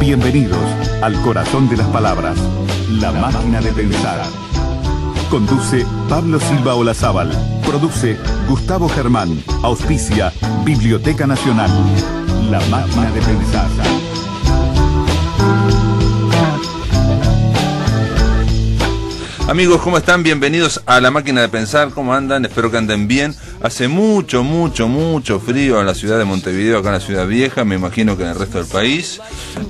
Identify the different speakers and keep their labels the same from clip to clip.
Speaker 1: Bienvenidos al corazón de las palabras, la máquina de pensar. Conduce Pablo Silva Olazábal. Produce Gustavo Germán. Auspicia Biblioteca Nacional. La máquina de
Speaker 2: pensar. Amigos, ¿cómo están? Bienvenidos a La Máquina de Pensar. ¿Cómo andan? Espero que anden bien. Hace mucho, mucho, mucho frío en la ciudad de Montevideo, acá en la ciudad vieja. Me imagino que en el resto del país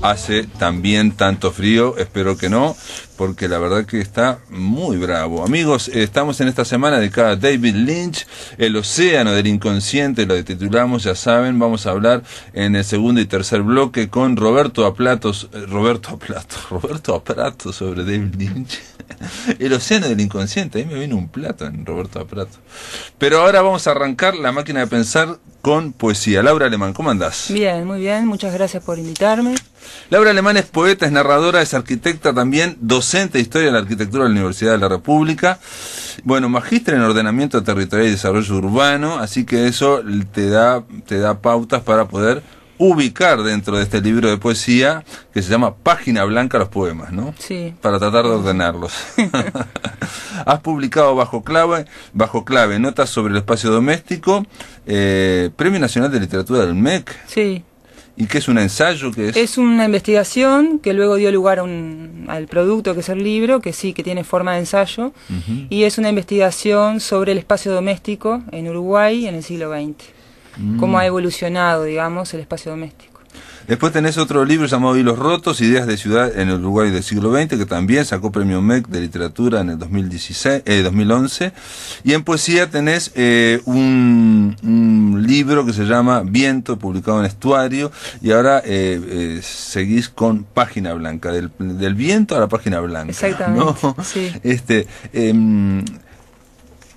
Speaker 2: hace también tanto frío. Espero que no porque la verdad que está muy bravo. Amigos, eh, estamos en esta semana dedicada a David Lynch, El Océano del Inconsciente, lo titulamos, ya saben, vamos a hablar en el segundo y tercer bloque con Roberto Aplatos, eh, Roberto Aplatos, Roberto Aplatos sobre David Lynch. El Océano del Inconsciente, ahí me viene un plato en Roberto Aplatos. Pero ahora vamos a arrancar la máquina de pensar con poesía. Laura Alemán, ¿cómo andás?
Speaker 3: Bien, muy bien, muchas gracias por invitarme.
Speaker 2: Laura Alemán es poeta, es narradora, es arquitecta también, docente de Historia de la Arquitectura de la Universidad de la República. Bueno, magíster en Ordenamiento Territorial y Desarrollo Urbano, así que eso te da, te da pautas para poder ubicar dentro de este libro de poesía que se llama Página Blanca los poemas, ¿no? Sí. Para tratar de ordenarlos. Has publicado bajo clave, bajo clave notas sobre el espacio doméstico, eh, Premio Nacional de Literatura del MEC. Sí. ¿Y qué es un ensayo? que es? es
Speaker 3: una investigación que luego dio lugar al producto que es el libro, que sí, que tiene forma de ensayo, y es una investigación sobre el espacio doméstico en Uruguay en el siglo XX. Mm. Cómo ha evolucionado, digamos, el espacio doméstico.
Speaker 2: Después tenés otro libro llamado Hilos Rotos, Ideas de Ciudad en el Uruguay del siglo XX, que también sacó premio MEC de literatura en el 2016, 2011. Eh, y en poesía tenés eh, un, libro que se llama Viento, publicado en Estuario, y ahora eh, seguís con Página Blanca, del, viento a la página blanca. Exactamente. Sí. Este, em,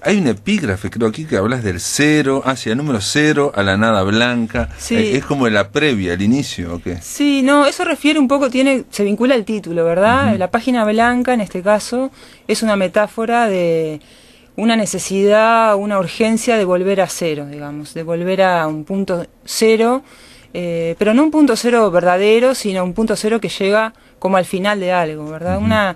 Speaker 2: hay un epígrafe, creo aquí, que hablas del cero, hacia ah, el número cero, a la nada blanca. Sí. Eh, es como la previa, el inicio, ¿o qué?
Speaker 3: Sí, no, eso refiere un poco, tiene, se vincula al título, ¿verdad? La página blanca, en este caso, es una metáfora de una necesidad, una urgencia de volver a cero, digamos, de volver a un punto cero, eh, pero no un punto cero verdadero, sino un punto cero que llega como al final de algo, ¿verdad? Una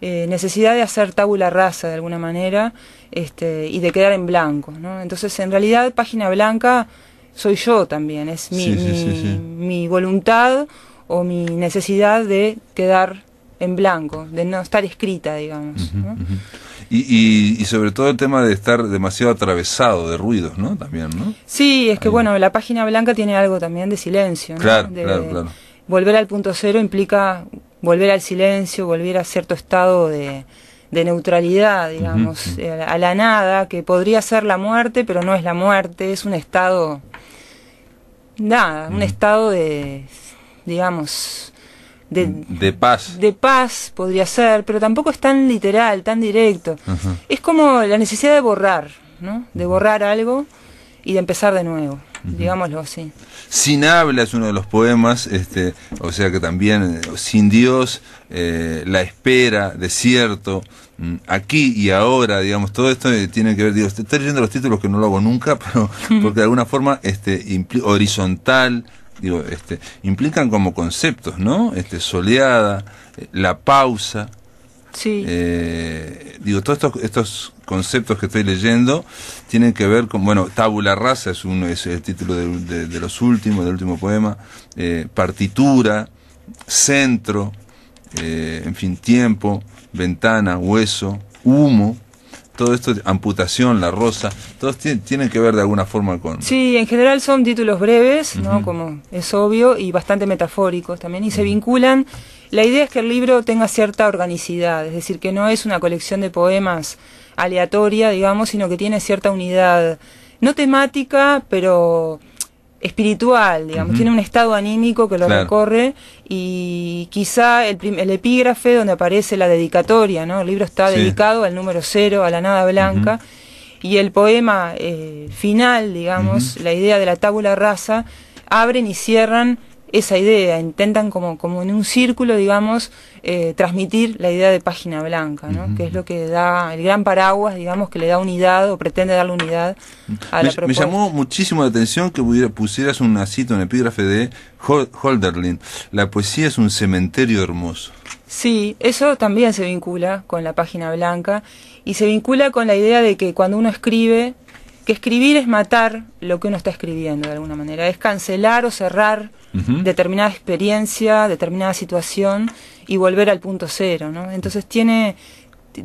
Speaker 3: eh, necesidad de hacer tabula rasa de alguna manera este, y de quedar en blanco. Entonces, en realidad, página blanca soy yo también, es mi, mi, voluntad o mi necesidad de quedar en blanco, de no estar escrita, digamos.
Speaker 2: y, y, sobre todo el tema de estar demasiado atravesado de ruidos, ¿no? También, ¿no?
Speaker 3: Sí, es que bueno, la página blanca tiene algo también de silencio. de, Volver al punto cero implica volver al silencio, volver a cierto estado de, neutralidad, digamos, eh, a la nada, que podría ser la muerte, pero no es la muerte, es un estado, nada, un estado de, digamos,
Speaker 2: de, paz.
Speaker 3: De paz podría ser, pero tampoco es tan literal, tan directo. Es como la necesidad de borrar, ¿no? De borrar algo y de empezar de nuevo. Digámoslo así.
Speaker 2: Sin habla es uno de los poemas, este, o sea que también eh, sin Dios, eh, la espera, desierto, mm, aquí y ahora, digamos, todo esto eh, tiene que ver, digo, estoy leyendo los títulos que no lo hago nunca, pero porque de alguna forma este, horizontal, digo, este, implican como conceptos, ¿no? Este, soleada, la pausa, Sí. Eh, digo, todos estos, conceptos que estoy leyendo tienen que ver con, bueno, Tabula Rasa es, uno es el título de, los últimos, del último poema, eh, partitura, centro, eh, en fin, tiempo, ventana, hueso, humo, todo esto, amputación, la rosa, todos tienen que ver de alguna forma con...
Speaker 3: Sí, en general son títulos breves, Como es obvio, y bastante metafóricos también, y se vinculan la idea es que el libro tenga cierta organicidad, es decir, que no es una colección de poemas aleatoria, digamos, sino que tiene cierta unidad, no temática, pero espiritual, digamos, tiene un estado anímico que lo recorre y quizá el, epígrafe donde aparece la dedicatoria, ¿no? El libro está dedicado al número cero, a la nada blanca. y el poema eh, final, digamos, la idea de la tábula rasa, abren y cierran esa idea, intentan como, como en un círculo, digamos, eh, transmitir la idea de página blanca, ¿no? que es lo que da el gran paraguas, digamos, que le da unidad o pretende darle unidad
Speaker 2: a la propuesta. Me llamó muchísimo la atención que pusieras una cita, un epígrafe de Holderlin, la poesía es un cementerio hermoso.
Speaker 3: Sí, eso también se vincula con la página blanca y se vincula con la idea de que cuando uno escribe que escribir es matar lo que uno está escribiendo de alguna manera, es cancelar o cerrar determinada experiencia, determinada situación y volver al punto cero, ¿no? Entonces tiene,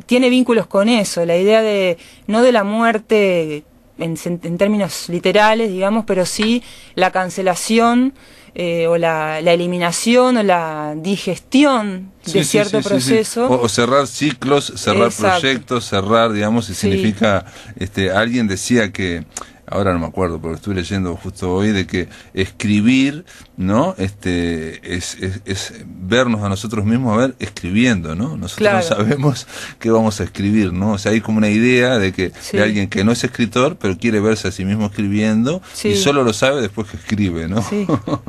Speaker 3: tiene vínculos con eso, la idea de, no de la muerte en, en términos literales, digamos, pero sí la cancelación eh, o la, eliminación o la digestión de cierto proceso. O,
Speaker 2: cerrar ciclos, cerrar proyectos, cerrar, digamos, si significa, este, alguien decía que ahora no me acuerdo, pero estuve leyendo justo hoy de que escribir, ¿no? Este es, es, vernos a nosotros mismos a ver escribiendo, ¿no? Nosotros no sabemos qué vamos a escribir, ¿no? O sea, hay como una idea de que de alguien que no es escritor, pero quiere verse a sí mismo escribiendo y solo lo sabe después que escribe, ¿no?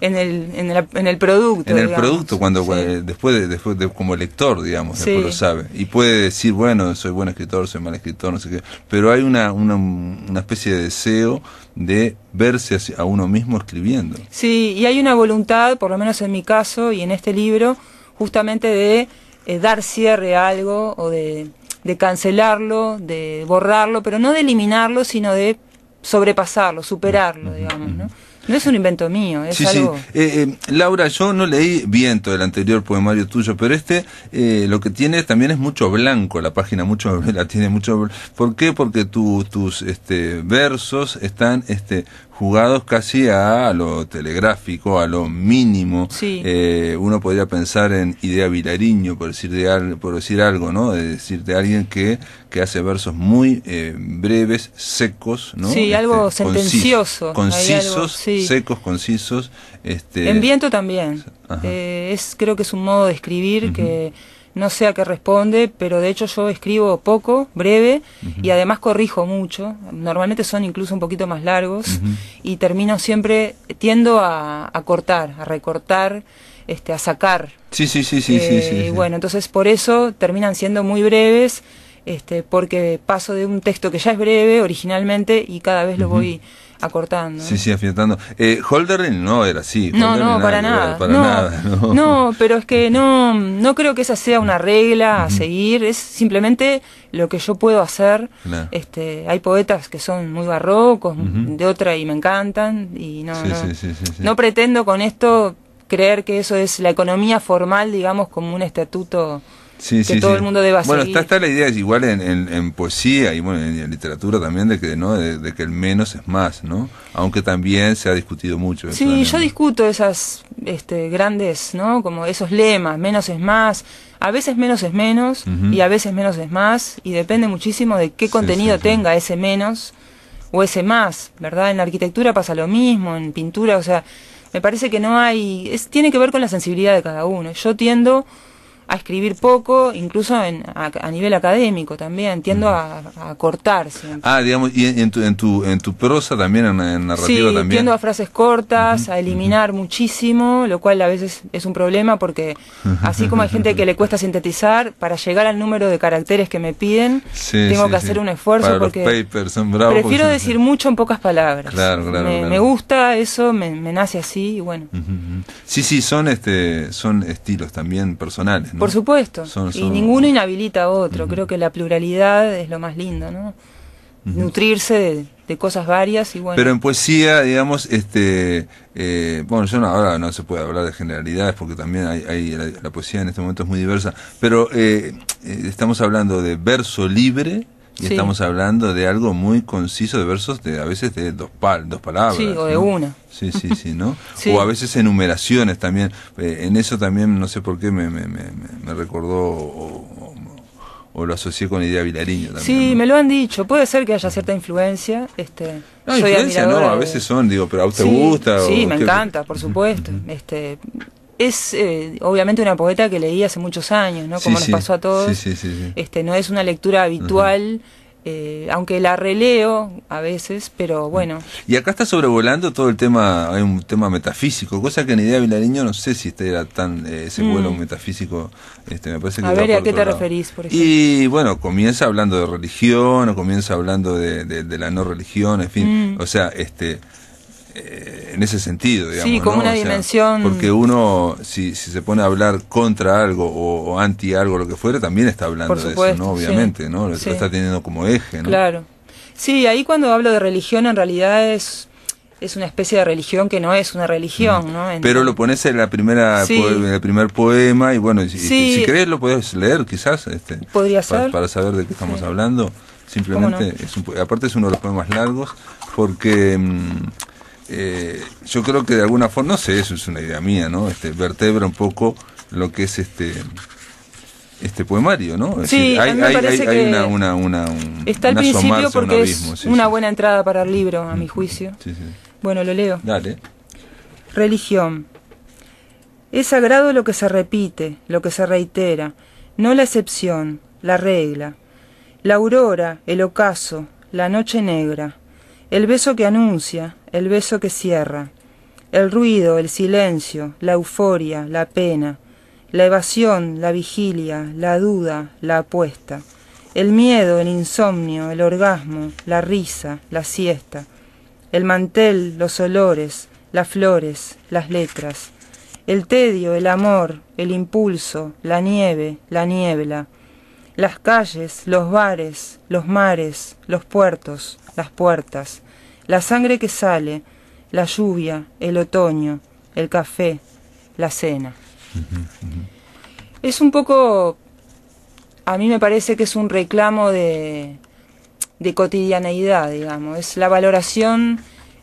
Speaker 3: en el en el, en el producto, En el producto
Speaker 2: cuando, después de, después de como lector, digamos, después lo sabe y puede decir, bueno, soy buen escritor, soy mal escritor, no sé qué, pero hay una una, una especie de deseo de verse a uno mismo escribiendo.
Speaker 3: Sí, y hay una voluntad, por lo menos en mi caso y en este libro, justamente de eh, dar cierre a algo o de, de cancelarlo, de borrarlo, pero no de eliminarlo, sino de sobrepasarlo, superarlo, digamos, ¿no? No es un invento mío, es sí, algo... Sí.
Speaker 2: Eh, eh, Laura, yo no leí Viento, el anterior poemario tuyo, pero este eh, lo que tiene también es mucho blanco, la página mucho la tiene mucho... ¿Por qué? Porque tus tus este, versos están este, jugados casi a, lo telegráfico, a lo mínimo. Eh, uno podría pensar en Idea Vilariño, por decir, de, por decir algo, ¿no? De decir de alguien que, que hace versos muy eh, breves, secos, ¿no? Sí, este, algo sentencioso. Concisos, secos, concisos. Este, en
Speaker 3: viento también. Eh, es, creo que es un modo de escribir que no sé a qué responde, pero de hecho yo escribo poco, breve, y además corrijo mucho. Normalmente son incluso un poquito más largos y termino siempre, tiendo a, cortar, a recortar, este, a sacar.
Speaker 2: Sí, sí, sí, sí, sí, eh, sí, Bueno,
Speaker 3: entonces por eso terminan siendo muy breves, este, porque paso de un texto que ya es breve originalmente y cada vez lo voy acortando. Sí,
Speaker 2: sí, afiatando. Eh, no era así. No, no, para nada. no, no.
Speaker 3: pero es que no, no creo que esa sea una regla a seguir. Es simplemente lo que yo puedo hacer. Este, hay poetas que son muy barrocos, de otra y me encantan. Y no, no pretendo con esto creer que eso es la economía formal, digamos, como un estatuto Sí, que sí, todo el mundo deba bueno, Bueno, está,
Speaker 2: la idea, igual en, poesía y bueno, en literatura también, de que, ¿no? De, que el menos es más, ¿no? Aunque también se ha discutido mucho. Sí, yo
Speaker 3: discuto esas este, grandes, ¿no? Como esos lemas, menos es más. A veces menos es menos y a veces menos es más y depende muchísimo de qué contenido tenga ese menos o ese más, ¿verdad? En la arquitectura pasa lo mismo, en pintura, o sea, me parece que no hay... Es, tiene que ver con la sensibilidad de cada uno. Yo tiendo a escribir poco, incluso en, a, nivel académico también, tiendo a, cortar
Speaker 2: Ah, digamos, y en tu, en tu, en tu prosa también, en, narrativa narrativa sí, tiendo a
Speaker 3: frases cortas, a eliminar muchísimo, lo cual a veces es un problema porque así como hay gente que le cuesta sintetizar, para llegar al número de caracteres que me piden, tengo que hacer un esfuerzo porque
Speaker 2: prefiero decir
Speaker 3: mucho en pocas palabras.
Speaker 2: me,
Speaker 3: gusta eso, me, nace así y bueno.
Speaker 2: Sí, sí, son este, son estilos también personales. Por
Speaker 3: supuesto. Y ninguno inhabilita a otro. Creo que la pluralidad es lo más lindo, ¿no? Nutrirse de, cosas varias y bueno. Pero
Speaker 2: en poesía, digamos, este, eh, bueno, yo ahora no se puede hablar de generalidades porque también hay, la, poesía en este momento es muy diversa. Pero eh, eh, estamos hablando de verso libre y estamos hablando de algo muy conciso de versos de a veces de dos, pal, dos palabras. Sí, o de una. Sí, sí, sí, ¿no? O a veces enumeraciones también. Eh, en eso también, no sé por qué, me, me, me, recordó o, lo asocié con idea Vilariño también. Sí,
Speaker 3: me lo han dicho. Puede ser que haya cierta influencia. Este, no, influencia no, a veces
Speaker 2: son, digo, pero a usted le gusta. Sí, me encanta,
Speaker 3: por supuesto. este es eh, obviamente una poeta que leí hace muchos años, ¿no? Como nos pasó a todos. Sí, sí, este, no es una lectura habitual. Eh, aunque la releo a veces, pero mm. bueno.
Speaker 2: Y acá está sobrevolando todo el tema, hay un tema metafísico, cosa que en idea Vilariño no sé si este era tan eh, ese mm. vuelo metafísico, este, me parece que... A ver, ¿a qué te referís, por ejemplo? Y bueno, comienza hablando de religión, o comienza hablando de, de, la no religión, en fin, mm. o sea, este... Eh, en ese sentido, digamos. Sí, como una dimensión. porque uno, si, se pone a hablar contra algo o, anti algo, lo que fuera, también está hablando de eso, ¿no? Obviamente, ¿no? Lo, está teniendo como eje, ¿no?
Speaker 3: Claro. Sí, ahí cuando hablo de religión, en realidad es es una especie de religión que no es una religión, mm. ¿no? Pero
Speaker 2: lo pones en la primera en el primer poema y bueno, si crees lo puedes leer quizás este, Podría para, ser? para saber de qué estamos hablando. Simplemente es aparte es uno de los poemas largos porque mm, eh, yo creo que de alguna forma, no sé, eso es una idea mía, ¿no? Este, vertebra un poco lo que es este este poemario, ¿no? sí, hay, me parece una, una, una está al principio porque es una
Speaker 3: buena entrada para el libro, a mi juicio. Sí, bueno, lo leo. Dale. Religión. Es sagrado lo que se repite, lo que se reitera, no la excepción, la regla. La aurora, el ocaso, la noche negra, el beso que anuncia, el beso que cierra, el ruido, el silencio, la euforia, la pena, la evasión, la vigilia, la duda, la apuesta, el miedo, el insomnio, el orgasmo, la risa, la siesta, el mantel, los olores, las flores, las letras, el tedio, el amor, el impulso, la nieve, la niebla, las calles, los bares, los mares, los puertos, las puertas, la sangre que sale, la lluvia, el otoño, el café, la cena. Es un poco, a mí me parece que es un reclamo de, de cotidianeidad, digamos, es la valoración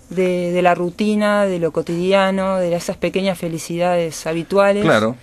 Speaker 3: de, la rutina, de lo cotidiano, de esas pequeñas felicidades habituales. Claro.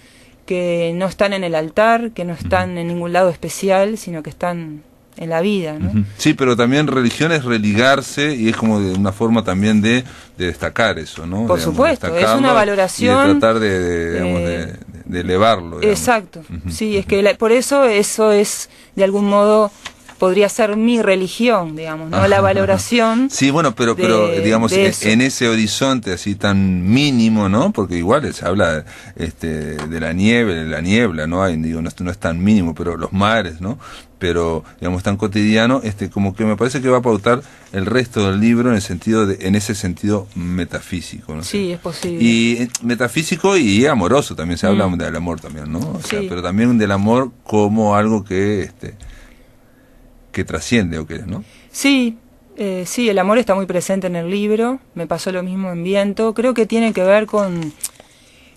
Speaker 3: que no están en el altar, que no están en ningún lado especial, sino que están en la vida. ¿no?
Speaker 2: Sí, pero también religión es religarse y es como de una forma también de, destacar eso, ¿no? Por supuesto, es una valoración. Y de tratar de, de eh, elevarlo.
Speaker 3: Exacto, sí, es que por eso eso es de algún modo podría ser mi religión, digamos, ¿no? la valoración.
Speaker 2: Sí, bueno, pero, pero digamos, en ese horizonte así tan mínimo, ¿no? Porque igual se habla este, de la nieve, de la niebla, ¿no? digo, no, es tan mínimo, pero los mares, ¿no? pero digamos tan cotidiano, este, como que me parece que va a pautar el resto del libro en el sentido de, en ese sentido metafísico, ¿no? Sí, es posible. Y eh, metafísico y amoroso también se habla mm. del amor también, ¿no? O sea, pero también del amor como algo que este, que trasciende o que no
Speaker 3: sí eh, sí el amor está muy presente en el libro me pasó lo mismo en viento creo que tiene que ver con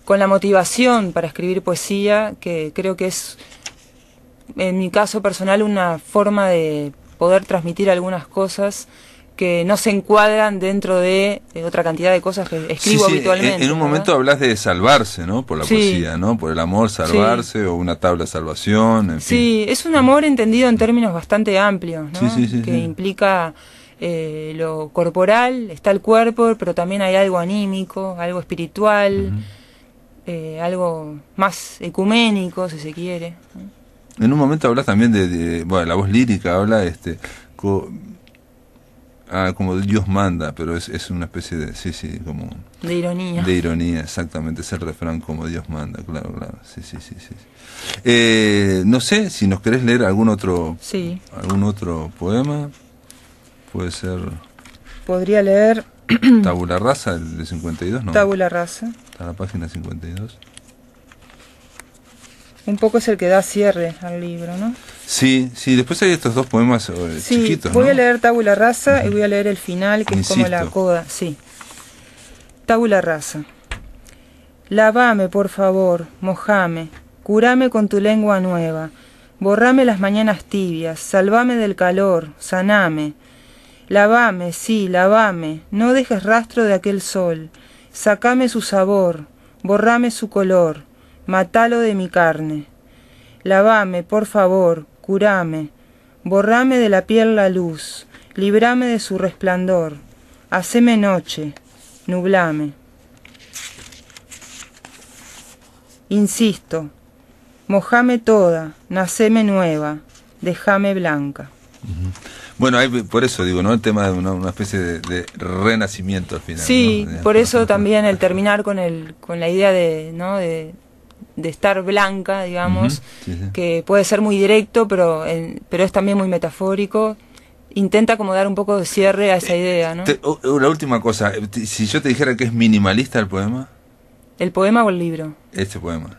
Speaker 3: con la motivación para escribir poesía que creo que es en mi caso personal una forma de poder transmitir algunas cosas que no se encuadran dentro de, eh, otra cantidad de cosas que escribo habitualmente.
Speaker 2: En, un momento hablas de salvarse, ¿no? Por la poesía, ¿no? Por el amor, salvarse o una tabla de salvación, en
Speaker 3: Sí, es un amor entendido en términos bastante amplios, ¿no? Sí, sí, sí. que implica eh, lo corporal, está el cuerpo, pero también hay algo anímico, algo espiritual, eh, algo más ecuménico, si se quiere.
Speaker 2: En un momento hablas también de, bueno, la voz lírica habla este Ah, como Dios manda, pero es, una especie de, sí, sí, como... De ironía. De ironía, exactamente, es el refrán como Dios manda, claro, claro, sí, sí, sí, sí. Eh, no sé si nos querés leer algún otro, sí. algún otro poema, puede ser...
Speaker 3: Podría leer...
Speaker 2: Tabula raza el de 52, ¿no?
Speaker 3: Tabula raza
Speaker 2: Está en la página 52.
Speaker 3: Un poco es el que da cierre al libro, ¿no?
Speaker 2: Sí, sí, después hay estos dos poemas sobre eh, sí, Voy a
Speaker 3: leer Tabula Rasa y voy a leer el final, que es como la coda. Sí. Tabula Rasa. Lávame, por favor, mojame, curame con tu lengua nueva, borrame las mañanas tibias, salvame del calor, saname. Lavame, sí, lavame, no dejes rastro de aquel sol, sacame su sabor, borrame su color, matalo de mi carne. Lavame, por favor, curame, borrame de la piel la luz, librame de su resplandor, haceme noche, nublame. Insisto, mojame toda, naceme nueva, dejame blanca.
Speaker 2: Bueno, por eso digo, ¿no? El tema de una, especie de, renacimiento al final. Sí,
Speaker 3: por eso también el terminar con, el, con la idea de, ¿no? de, de estar blanca, digamos, que puede ser muy directo, pero, pero es también muy metafórico. Intenta como dar un poco de cierre a esa eh, idea, ¿no?
Speaker 2: la última cosa, eh, si yo te dijera que es minimalista el poema.
Speaker 3: ¿El poema o el libro? Este poema.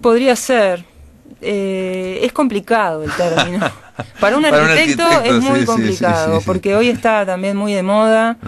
Speaker 3: Podría ser. Eh, es complicado el término.
Speaker 2: Para un arquitecto, es muy complicado, porque
Speaker 3: hoy está también muy de moda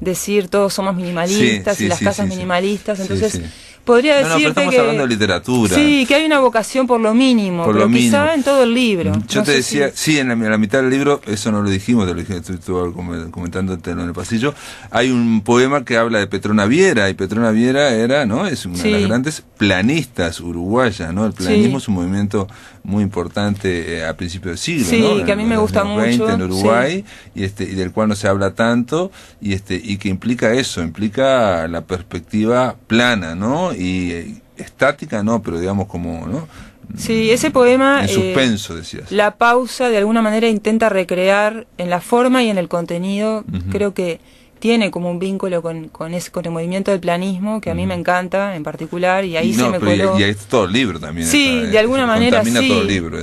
Speaker 3: decir todos somos minimalistas y las casas minimalistas, entonces podría decirte no, estamos que, hablando de
Speaker 2: literatura. Sí,
Speaker 3: que hay una vocación por lo mínimo, por lo quizá en todo el libro. Yo te decía,
Speaker 2: sí, en la, mitad del libro, eso no lo dijimos, te lo dije, estuve comentándote en el pasillo, hay un poema que habla de Petrona Viera, y Petrona Viera era, ¿no? Es una de las grandes planistas uruguayas, ¿no? El planismo es un movimiento muy importante eh, a principios del siglo, sí, que a mí me gusta mucho en Uruguay y este y del cual no se habla tanto y este y que implica eso, implica la perspectiva plana, ¿no? Y eh, estática no, pero digamos como, ¿no?
Speaker 3: Sí, ese poema. En eh, suspenso, decías. La pausa, de alguna manera, intenta recrear en la forma y en el contenido. Creo que tiene como un vínculo con, con, el movimiento del planismo que a mí me encanta en particular y ahí se me coló. Y, ahí está
Speaker 2: todo el libro también. Sí,
Speaker 3: de alguna manera sí.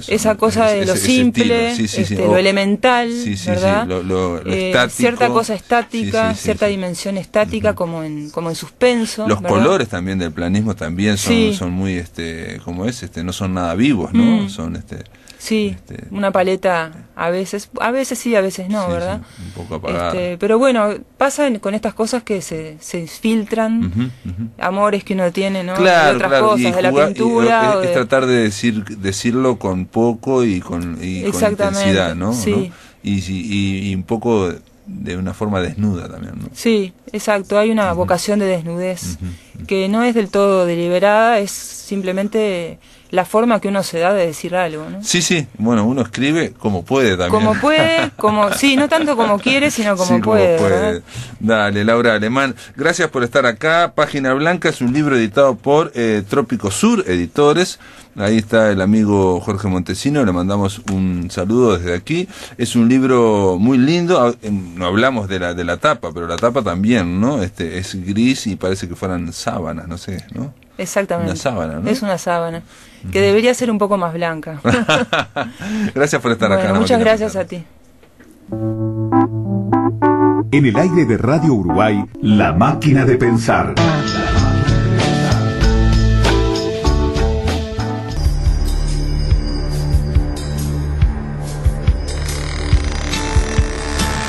Speaker 3: esa cosa de lo simple, este, lo elemental, ¿verdad?
Speaker 2: lo, eh, estático. Cierta cosa estática, cierta
Speaker 3: dimensión estática como en como en suspenso. Los colores
Speaker 2: también del planismo también son, son muy este como es, este no son nada vivos, ¿no? Mm. Son este
Speaker 3: Sí, este, una paleta a veces, a veces sí, a veces no, ¿verdad?
Speaker 2: un poco este,
Speaker 3: pero bueno, pasa con estas cosas que se, filtran, amores que uno tiene, ¿no? Claro, de otras cosas, de la pintura. Eh, es,
Speaker 2: tratar de decir, decirlo con poco y con, y intensidad, ¿no? Sí. Y, y, un poco de una forma desnuda también, ¿no?
Speaker 3: Sí, exacto, hay una vocación de desnudez que no es del todo deliberada, es simplemente la forma que uno se da de decir algo,
Speaker 2: ¿no? Sí, sí, bueno, uno escribe como puede también. Como puede,
Speaker 3: como, sí, no tanto como quiere, sino como, puede.
Speaker 2: Dale, Laura Alemán, gracias por estar acá. Página Blanca es un libro editado por eh, Trópico Sur Editores. Ahí está el amigo Jorge Montesino, le mandamos un saludo desde aquí. Es un libro muy lindo, ah, em, no hablamos de la, de la tapa, pero la tapa también, ¿no? Este, es gris y parece que fueran sábanas, no sé, ¿no?
Speaker 3: Exactamente. Una sábana, ¿no? Es una sábana que debería ser un poco más blanca.
Speaker 2: gracias por estar acá. Muchas gracias a ti. En el aire de Radio Uruguay, La Máquina de Pensar.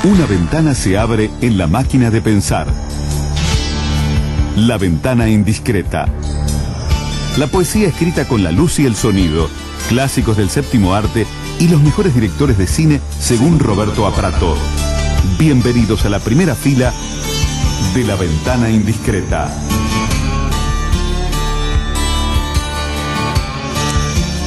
Speaker 1: Una ventana se abre en la máquina de pensar. La ventana indiscreta. La poesía escrita con la luz y el sonido, clásicos del séptimo arte y los mejores directores de cine según Roberto Aprato.
Speaker 2: Bienvenidos a la primera fila de La Ventana Indiscreta.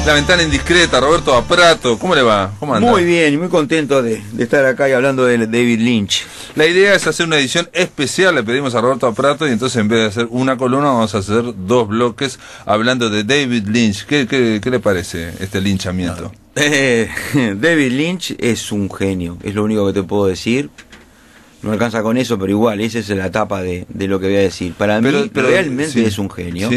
Speaker 2: La ventana indiscreta, Roberto Aprato, ¿cómo le va? ¿Cómo anda? Muy bien, muy contento de, de estar acá y hablando de David Lynch. La idea es hacer una edición especial, le pedimos a Roberto Prato, y entonces en vez de hacer una columna, vamos a hacer dos bloques hablando de David Lynch. ¿Qué, le parece este linchamiento?
Speaker 1: Eh, David Lynch es un genio, es lo único que te puedo decir no alcanza con eso, pero igual, esa es la etapa de, lo que voy a decir. Para mí, realmente es un genio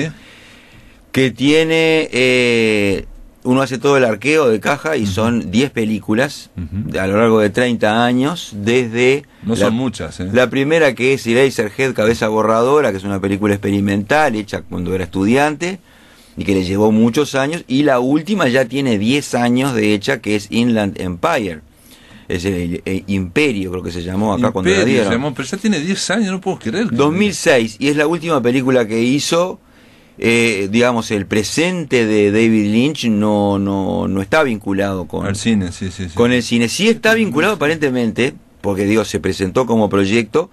Speaker 1: que tiene eh, uno hace todo el arqueo de caja y son 10 películas a lo largo de 30 años, desde...
Speaker 2: No son muchas, ¿eh?
Speaker 1: La primera que es Eraserhead, Cabeza Borradora, que es una película experimental hecha cuando era estudiante y que le llevó muchos años, y la última ya tiene 10 años de hecha, que es Inland Empire. Es el, Imperio, creo que se llamó acá cuando la dieron. Se llamó,
Speaker 2: pero ya tiene 10 años, no puedo creer.
Speaker 1: 2006, y es la última película que hizo eh, digamos, el presente de David Lynch no, no, está vinculado con el cine. Sí, Con el cine. Sí está vinculado aparentemente, porque digo, se presentó como proyecto.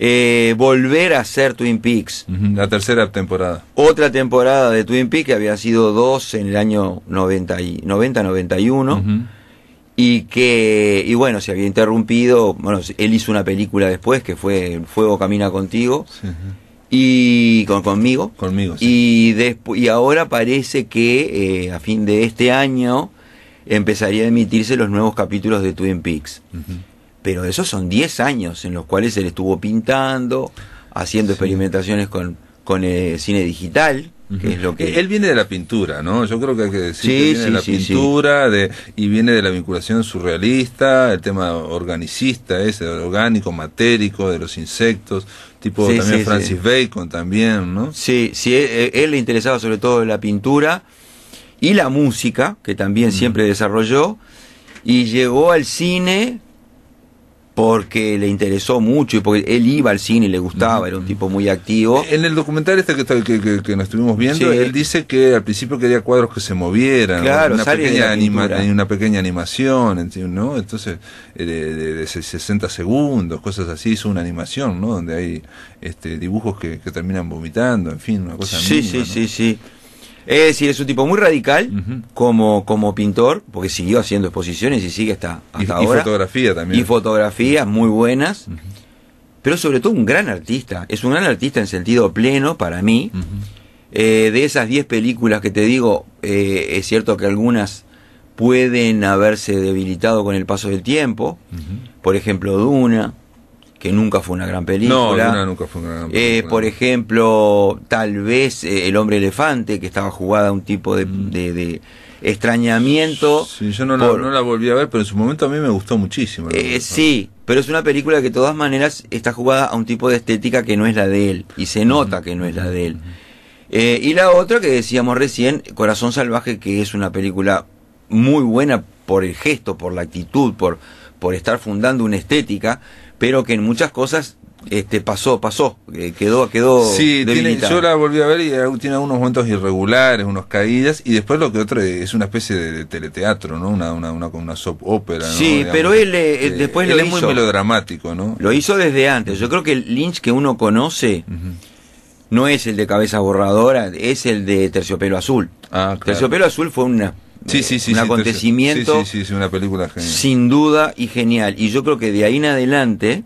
Speaker 1: Eh, volver a hacer Twin Peaks. La
Speaker 2: tercera temporada.
Speaker 1: Otra temporada de Twin Peaks, que había sido dos en el año 90-91. Y que, y bueno, se había interrumpido. Bueno, él hizo una película después que fue Fuego Camina Contigo y conmigo. Conmigo, sí. Y, y ahora parece que eh, a fin de este año empezaría a emitirse los nuevos capítulos de Twin Peaks. Pero esos son 10 años en los cuales él estuvo pintando, haciendo experimentaciones con, el eh, cine
Speaker 2: digital. es lo que... E-, él viene de la pintura, ¿no? Yo creo que hay que decir sí, que viene de la pintura de, y viene de la vinculación surrealista, el tema organicista ese, orgánico, matérico, de los insectos tipo también Francis Bacon también, ¿no? Sí, sí, e, e, él, le interesaba sobre todo la pintura y la música, que
Speaker 1: también siempre desarrolló, y llegó al cine porque le interesó mucho y porque él iba al cine y le gustaba, era un tipo muy activo. Eh, en el documental
Speaker 2: este que, que, que, nos estuvimos viendo, él dice que al principio quería cuadros que se movieran, una, pequeña una pequeña animación, ¿no? Entonces, eh, de, 60 segundos, cosas así, hizo una animación, ¿no? Donde hay este, dibujos que, terminan vomitando, en fin, una cosa Sí, mínima, sí, sí,
Speaker 1: sí. Es decir, es un tipo muy radical como, como pintor, porque siguió haciendo exposiciones y sigue hasta, ahora. Y fotografía también. Y fotografías muy buenas. Pero sobre todo un gran artista. Es un gran artista en sentido pleno para mí. Eh, de esas 10 películas que te digo, eh, es cierto que algunas pueden haberse debilitado con el paso del tiempo. Por ejemplo, Duna que nunca fue una gran película. No, nunca fue una gran eh, película. por ejemplo, tal vez eh, El hombre elefante, que estaba jugada a un tipo mm. de, extrañamiento. Sí, yo no, la,
Speaker 2: volví a ver, pero en su momento a mí me gustó muchísimo. Eh, sí, pero es
Speaker 1: una película que de todas maneras está jugada a un tipo de estética que no es la de él, y se nota que no es la de él. y la otra que decíamos recién, Corazón Salvaje, que es una película muy buena por el gesto, por la actitud, por, por estar fundando una estética, pero que en muchas cosas este pasó, pasó, eh, quedó, quedó. Sí, yo
Speaker 2: la volví a ver y tiene algunos momentos irregulares, unos caídas, y después lo que otro es una especie de teleteatro, ¿no? Una, una, una, una soap opera. Sí, pero él
Speaker 1: eh, eh, después él lo es muy
Speaker 2: melodramático, ¿no?
Speaker 1: Lo hizo desde antes. Yo creo que el Lynch que uno conoce no es el de cabeza borradora, es el de Terciopelo Azul. Ah, Terciopelo Azul fue una eh, sí, sí, Un acontecimiento. una película genial. Sin duda y genial. Y yo creo que de ahí en adelante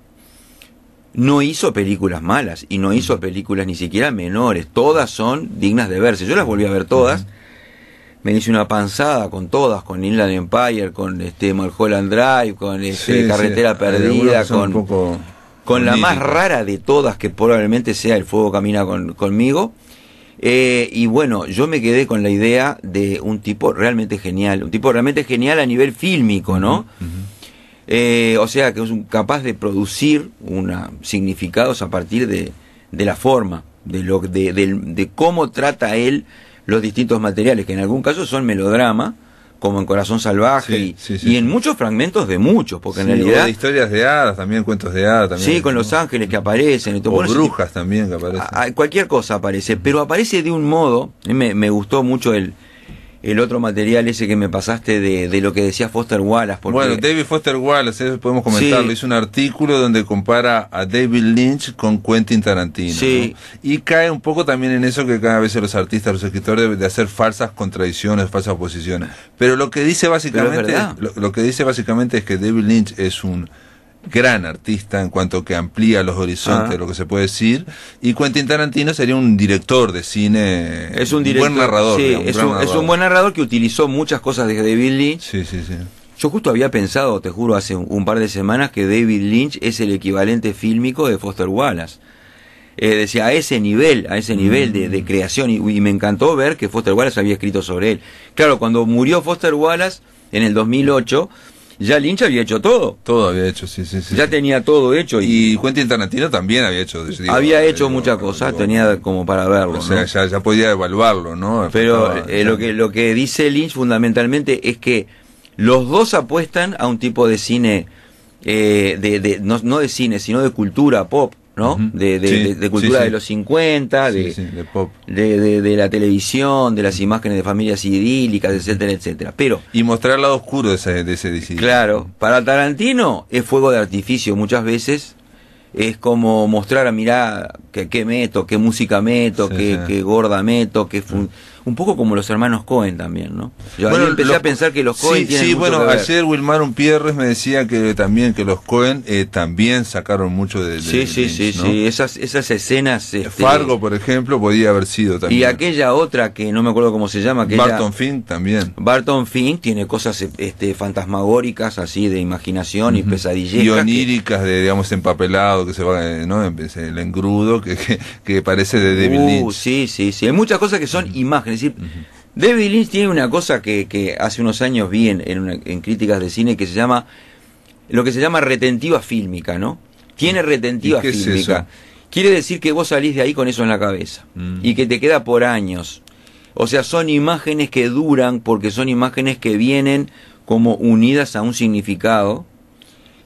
Speaker 1: no hizo películas malas y no hizo películas ni siquiera menores. Todas son dignas de verse. Yo las volví a ver todas. Me hice una panzada con todas, con Inland Empire, con este Mulholland Drive, con este Carretera Perdida, con, con la más rara de todas que probablemente sea El Fuego Camina conmigo eh, y bueno, yo me quedé con la idea de un tipo realmente genial, un tipo realmente genial a nivel fílmico, ¿no? Eh, o sea, que es capaz de producir una, significados a partir de, la forma, de, lo, de, cómo trata él los distintos materiales, que en algún caso son melodrama, como en Corazón Salvaje y, en muchos fragmentos de muchos, porque en realidad...
Speaker 2: historias de hadas
Speaker 1: también, cuentos de hadas también. Sí, con los ángeles que aparecen. Y todo. O brujas
Speaker 2: también que aparecen.
Speaker 1: cualquier cosa aparece, pero aparece de un modo, eh, me, me gustó mucho el, el otro material ese que me
Speaker 2: pasaste de, lo que decía Foster Wallace. Bueno, David Foster Wallace, eh, podemos comentarlo, hizo un artículo donde compara a David Lynch con Quentin Tarantino. Sí. Y cae un poco también en eso que cada vez los artistas, los escritores, de, hacer falsas contradicciones, falsas oposiciones. Pero lo que dice básicamente, lo que dice básicamente es que David Lynch es un gran artista en cuanto que amplía los horizontes de ah. lo que se puede decir. Y Quentin Tarantino sería un director de cine. Es un, buen narrador, es, un, buen
Speaker 1: narrador que utilizó muchas cosas de David Lynch. Sí, sí, sí. Yo justo había pensado, te juro, hace un par de semanas que David Lynch es el equivalente fílmico de Foster Wallace. Eh, decía, a ese nivel, a ese nivel de, mm. creación, y, me encantó ver que Foster Wallace había escrito sobre él. Claro, cuando murió Foster Wallace en el 2008, ya Lynch había hecho todo. Todo había hecho, sí, sí, sí. Ya tenía todo hecho. Y, Cuenta Quentin también había hecho. había hecho muchas cosas, tenía como para verlo. O sea, ya, podía evaluarlo, ¿no? Pero eh, lo, que, lo que dice Lynch fundamentalmente es que los dos apuestan a un tipo de cine, eh, de, no de cine, sino de cultura pop ¿no? de, de, cultura de los 50, de, de, la televisión, de las imágenes de familias idílicas, etcétera, etcétera.
Speaker 2: Pero y mostrar el lado oscuro de ese, de Claro,
Speaker 1: para Tarantino es fuego de artificio muchas veces. Es como mostrar, ah, mirá, qué que meto, qué música meto, qué,
Speaker 2: gorda meto, qué, mm un poco como los hermanos Cohen también, ¿no? Yo bueno, ahí empecé a pensar que los Cohen sí, tienen Sí, bueno, ayer Wilmaron Pierres me decía que también que los Cohen eh, también sacaron mucho de, Sí, sí, sí, sí,
Speaker 1: esas esas escenas
Speaker 2: eh, este, Fargo, por ejemplo, podía haber sido también. Y
Speaker 1: aquella otra que no me acuerdo cómo se llama, Barton
Speaker 2: Fink también. Barton Fink
Speaker 1: tiene cosas este fantasmagóricas así de imaginación y pesadillas y
Speaker 2: oníricas de digamos empapelado que se va, eh, ¿no? el engrudo que, que, parece de David uh, sí, sí, sí. Hay muchas cosas que son mm. imágenes es decir, David Lynch tiene una cosa que, hace
Speaker 1: unos años vi en, críticas de cine que se llama, lo que se llama retentiva fílmica, ¿no? Tiene retentiva fílmica. Quiere decir que vos salís de ahí con eso en la cabeza mm. y que te queda por años. O sea, son imágenes que duran porque son imágenes que vienen como unidas a un significado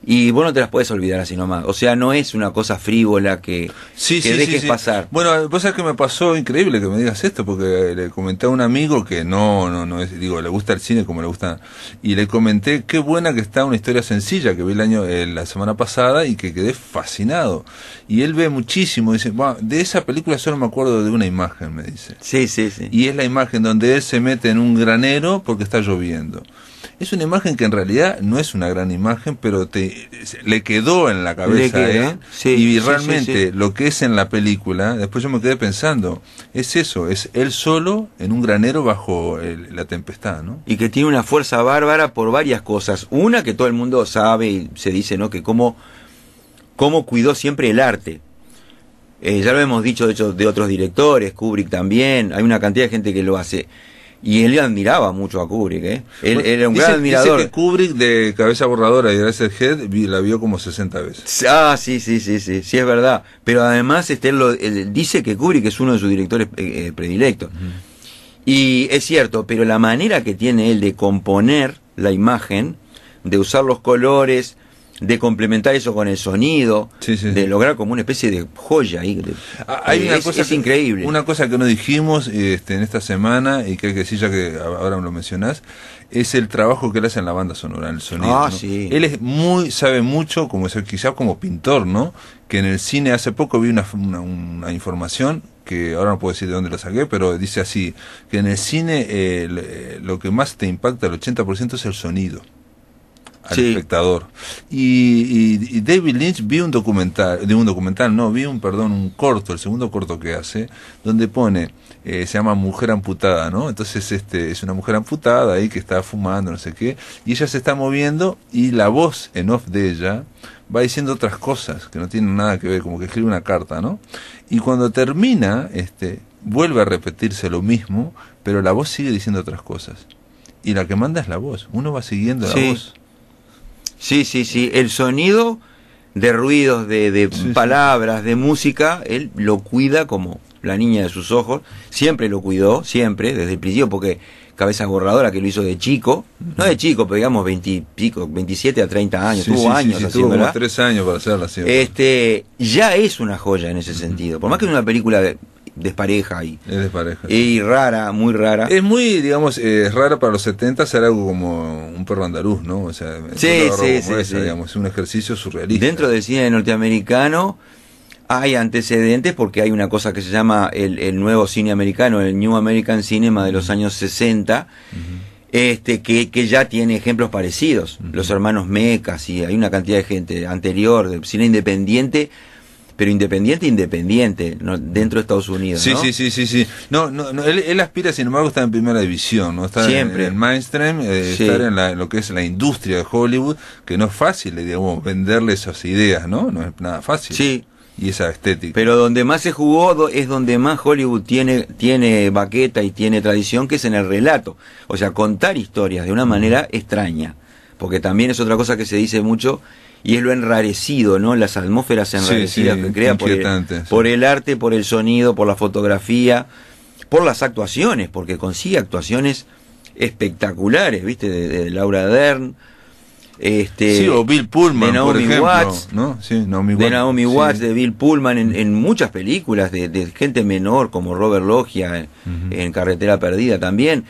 Speaker 1: y vos no te las puedes olvidar así nomás. O sea, no es una cosa frívola que, que dejes pasar.
Speaker 2: Bueno, cosa que me pasó increíble que me digas esto, porque le comenté a un amigo que no, no, no es, digo, le gusta el cine como le gusta. Y le comenté qué buena que está una historia sencilla que vi el año, eh, la semana pasada y que quedé fascinado. Y él ve muchísimo, dice, de esa película solo me acuerdo de una imagen, me dice. Sí, sí, sí. Y es la imagen donde él se mete en un granero porque está lloviendo. Es una imagen que en realidad no es una gran imagen, pero te, le quedó en la cabeza a él. ¿eh? y realmente lo que es en la película, después yo me quedé pensando, es eso, es él solo en un granero bajo la tempestad. ¿no? Y que tiene una
Speaker 1: fuerza bárbara por varias cosas. Una que todo el mundo sabe y se dice, ¿no? Que cómo, cómo cuidó siempre el arte. Eh, ya lo hemos dicho de, hecho, de otros directores, Kubrick también, hay una cantidad de gente que lo hace. Y él admiraba mucho a Kubrick, ¿eh?
Speaker 2: Él era un gran admirador. Dice que Kubrick, de cabeza borradora y Eraser Head, la vio como 60
Speaker 1: veces. Ah, sí, sí, sí, sí, sí, es verdad. Pero además, este, él, dice que Kubrick es uno de sus directores eh, eh, predilectos. Y es cierto, pero la manera que tiene él de componer la imagen, de usar los colores, de complementar eso con el
Speaker 2: sonido, de lograr como una especie de joya ahí. Ah, hay una cosa increíble. Una cosa que no dijimos este, en esta semana y que hay que decir ya que ahora lo mencionás, es el trabajo que él hace en la banda sonora, en el sonido. Ah, él es muy, sabe mucho, como quizás como pintor, ¿no? Que en el cine hace poco vi una, información que ahora no puedo decir de dónde la saqué, pero dice así, que en el cine eh, lo que más te impacta el 80% es el sonido al espectador. Y, David Lynch vi un documental, de un documental, no, vi un, perdón, un corto, el segundo corto que hace, donde pone, eh, se llama Mujer Amputada, ¿no? Entonces este, es una mujer amputada ahí que está fumando, no sé qué, y ella se está moviendo y la voz en off de ella va diciendo otras cosas que no tienen nada que ver, como que escribe una carta, ¿no? Y cuando termina, este, vuelve a repetirse lo mismo, pero la voz sigue diciendo otras cosas. Y la que manda es la voz, uno va siguiendo la voz. Sí, sí, sí. El sonido
Speaker 1: de ruidos, de, de palabras, de música, él lo cuida como la niña de sus ojos. Siempre lo cuidó, siempre, desde el principio, porque Cabeza Borradora, que lo hizo de chico, no de chico, pero digamos 20 pico, 27 a 30 años, tuvo años así, tuvo
Speaker 2: tres años para hacerla siempre.
Speaker 1: Este, ya es una joya en ese sentido. Por más que es una película de despareja
Speaker 2: y, es despareja. y rara, muy rara. Es muy, digamos, eh, rara para los 70 ser algo como un perro andaluz, ¿no? O sea, sí, sí, sí, es un ejercicio surrealista. Dentro del
Speaker 1: cine norteamericano hay antecedentes porque hay una cosa que se llama el, nuevo cine americano, el New American Cinema de los años 60. Este, que, que, ya tiene ejemplos parecidos, los hermanos Mecas y hay una cantidad de gente anterior, de cine independiente, pero independiente, independiente, dentro de Estados Unidos. Sí, sí, sí,
Speaker 2: sí, sí. No, no, él, aspira, sin embargo, está en primera división, ¿no? Está Siempre. en, el mainstream, eh, estar en, lo que es la industria de Hollywood, que no es fácil, eh, digamos, venderle esas ideas, ¿no? No es nada fácil. Sí, y esa estética. Pero donde más se jugó es donde más Hollywood
Speaker 1: tiene, tiene baqueta y tiene tradición, que es en el relato. O sea, contar historias de una manera extraña. Porque también es otra cosa que se dice mucho, y es lo enrarecido, ¿no? Las atmósferas enrarecidas que crea por el, arte, por el sonido, por la fotografía, por las actuaciones, porque consigue actuaciones espectaculares, ¿viste? De, Laura Dern, este, Bill Pullman, de Naomi Watts,
Speaker 2: de Watts,
Speaker 1: de Bill Pullman, en, muchas películas de, gente menor como Robert Loggia en, Carretera Perdida también.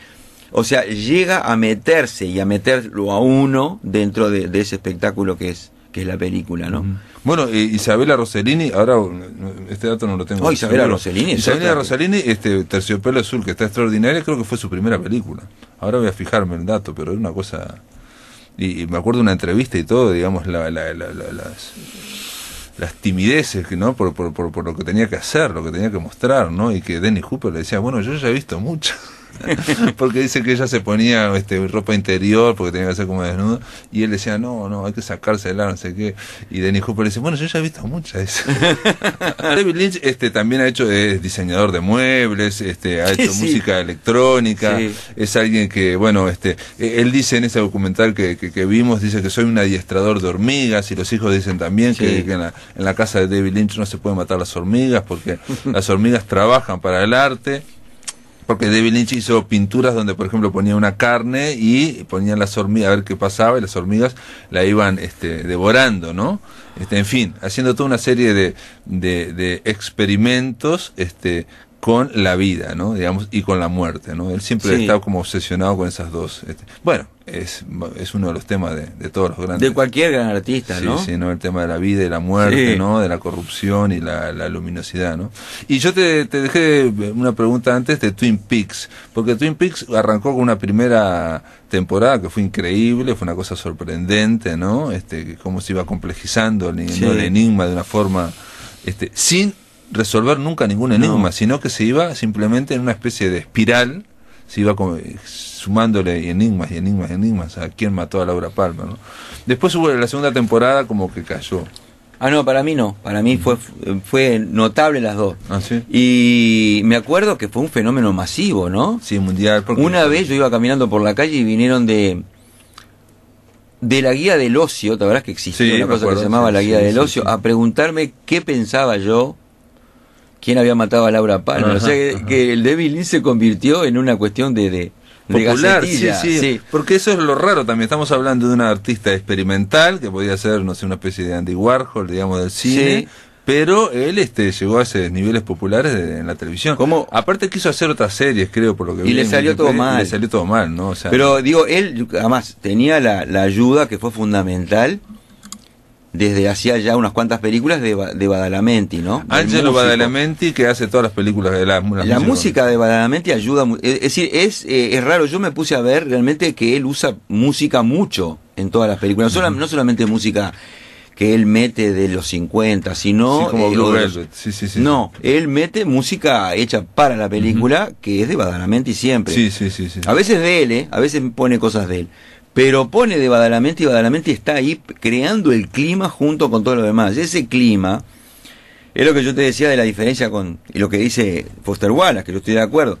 Speaker 1: O sea, llega a meterse y a meterlo a uno dentro de ese espectáculo que es la película, ¿no?
Speaker 2: Bueno, eh, Isabela Rossellini, ahora uh, este dato no lo tengo. Oh, Isabela Rossellini. Isabela Rossellini, este Terciopelo Azul, que está extraordinaria, creo que fue su primera película. Ahora voy a fijarme el dato, pero es una cosa... Y, me acuerdo de una entrevista y todo, digamos, la, las, las timideces, ¿no? Por, lo que tenía que hacer, lo que tenía que mostrar, ¿no? Y que Dennis Hooper le decía, bueno, yo ya he visto mucho porque dice que ella se ponía este, ropa interior porque tenía que hacer como desnudo. Y él decía, no, no, hay que sacársela, no sé qué. Y Denis Hooper dice, bueno, yo ya he visto muchas. David Lynch este, también ha hecho, es diseñador de muebles, este, ha hecho música electrónica. Es alguien que, bueno, este, e-, él dice en ese documental que, que, vimos, dice que soy un adiestrador de hormigas y los hijos dicen también que, en, la, en la casa de David Lynch no se pueden matar las hormigas porque las hormigas trabajan para el arte porque David Lynch hizo pinturas donde, por ejemplo, ponía una carne y ponía las hormigas a ver qué pasaba y las hormigas la iban este, devorando, ¿no? Este, en fin, haciendo toda una serie de, experimentos este, con la vida, ¿no? Digamos, y con la muerte, ¿no? Él siempre estaba como obsesionado con esas dos. Este, bueno, es, uno de los temas de, de, todos los grandes. De cualquier gran artista, ¿no? Sí, El tema de la vida y la muerte, ¿no? De la corrupción y la, luminosidad, ¿no? Y yo te, dejé una pregunta antes de Twin Peaks, porque Twin Peaks arrancó con una primera temporada que fue increíble, fue una cosa sorprendente, ¿no? Este, cómo se iba complejizando el, enigma de una forma, este, sin resolver nunca ningún enigma, sino que se iba simplemente en una especie de espiral, se iba eh, sumándole enigmas y enigmas y enigmas a quién mató a Laura Palmer. Después hubo la segunda temporada como que cayó. Ah, no, para mí no. Para mí fue, eh, fue notable las dos. Ah, y me
Speaker 1: acuerdo que fue un fenómeno masivo, ¿no? Sí, mundial. Una vez yo iba caminando por la calle y vinieron de de la guía del ocio, ¿te acuerdas que existía una cosa que se llamaba la guía del ocio? A preguntarme qué pensaba yo quién había matado a Laura Palmer. o sea,
Speaker 2: que, el Devil Lynch se convirtió en una cuestión de, de popular, sí, sí, Porque eso es lo raro también. Estamos hablando de un artista experimental que podía ser, no sé, una especie de Andy Warhol, digamos, del cine. Pero él este, llegó a esos niveles populares en la televisión. Como Aparte quiso hacer otras series, creo, por lo que Y le salió todo mal. le salió todo mal, ¿no? pero
Speaker 1: digo, él además tenía la ayuda que fue fundamental desde hacía ya unas cuantas películas de, de Badalamenti, ¿no? Angelo
Speaker 2: Badalamenti que hace todas las películas de la, la,
Speaker 1: música de Badalamenti ayuda, es decir, es, eh, es raro, yo me puse a ver realmente que él usa música mucho en todas las películas, no, solamente música que él mete de los 50, sino... Eh, no, él mete música hecha para la película, que es de Badalamenti siempre. Sí, sí,
Speaker 2: sí, sí. A veces
Speaker 1: de él, eh, a veces pone cosas de él pero pone de Badalamenti y Badalamenti está ahí creando el clima junto con todo lo demás. Ese clima es lo que yo te decía de la diferencia con lo que dice Foster Wallace, que yo estoy de acuerdo.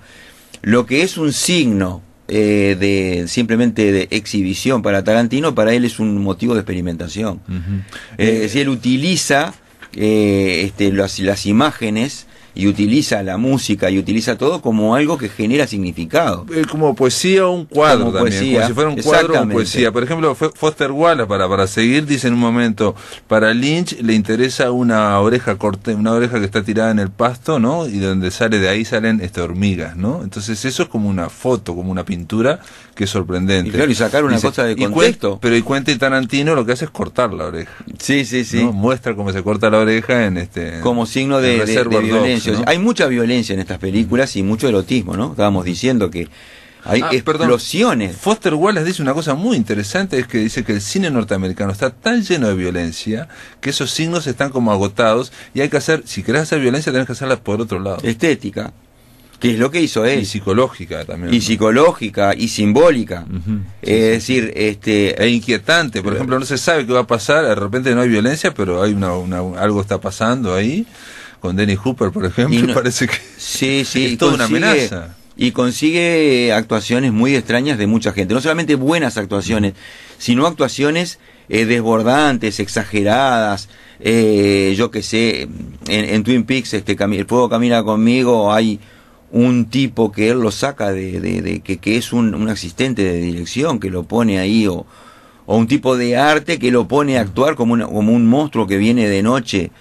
Speaker 1: Lo que es un signo eh, de simplemente de exhibición para Tarantino, para él es un motivo de experimentación. es decir, él utiliza eh, este, las imágenes y utiliza la música y utiliza
Speaker 2: todo como algo que genera significado. Eh, como poesía o un cuadro como poesía. como si fuera un cuadro o poesía. Por ejemplo, Foster Wallace, para, para seguir, dice en un momento, para Lynch le interesa una oreja corte, una oreja que está tirada en el pasto, ¿no? Y donde sale de ahí salen este, hormigas, ¿no? Entonces eso es como una foto, como una pintura Qué sorprendente. Y claro, y sacar una cosa de contexto. Y pero y cuente Tarantino lo que hace es cortar la oreja. Sí, sí, sí. Muestra cómo se corta la oreja en este. Como signo de, violencia.
Speaker 1: Hay mucha violencia en estas películas
Speaker 2: y mucho erotismo, ¿no? Estábamos diciendo que. Hay ah, explosiones. Foster Wallace dice una cosa muy interesante, es que dice que el cine norteamericano está tan lleno de violencia que esos signos están como agotados y hay que hacer, si querés hacer violencia, tenés que hacerla por otro lado. Estética que es lo que hizo él. Y psicológica también. Y psicológica y simbólica. es decir, este... E inquietante, por ejemplo, no se sabe qué va a pasar, de repente no hay violencia, pero hay una, algo está pasando ahí, con Dennis Hooper, por ejemplo, y parece que sí, sí, es
Speaker 1: toda una amenaza. Y consigue actuaciones muy extrañas de mucha gente, no solamente buenas actuaciones, mm. sino actuaciones eh, desbordantes, exageradas, eh, yo qué sé, en, Twin Peaks, este, el fuego camina conmigo, hay un tipo que él lo saca de, de, que, que, es un, un, asistente de dirección, que lo pone ahí, o, o, un tipo de arte que lo pone a actuar como, una, como un monstruo que viene de noche